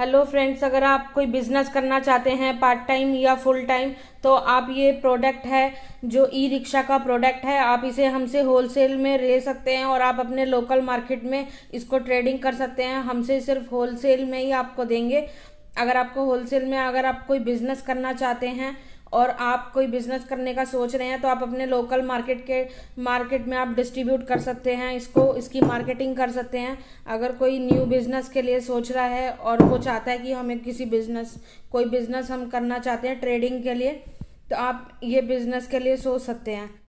hello friends अगर आप कोई बिजनेस करना चाहते हैं पार्ट टाइम या फुल टाइम तो आप ये प्रोडक्ट है जो ई रिक्शा का प्रोडक्ट है आप इसे हमसे होलसेल में ले सकते हैं और आप अपने लोकल मार्केट में इसको ट्रेडिंग कर सकते हैं हमसे सिर्फ होलसेल में ही आपको देंगे अगर आपको होलसेल में अगर आप कोई बिजनेस करना चाहते हैं और आप कोई बिजनेस करने का सोच रहे हैं तो आप अपने लोकल मार्केट के मार्केट में आप डिस्ट्रीब्यूट कर सकते हैं इसको इसकी मार्केटिंग कर सकते हैं अगर कोई न्यू बिजनेस के लिए सोच रहा है और वो चाहता है कि हमें किसी बिजनेस कोई बिजनेस हम करना चाहते हैं ट्रेडिंग के लिए तो आप ये बिजनेस के लिए सोच सकते हैं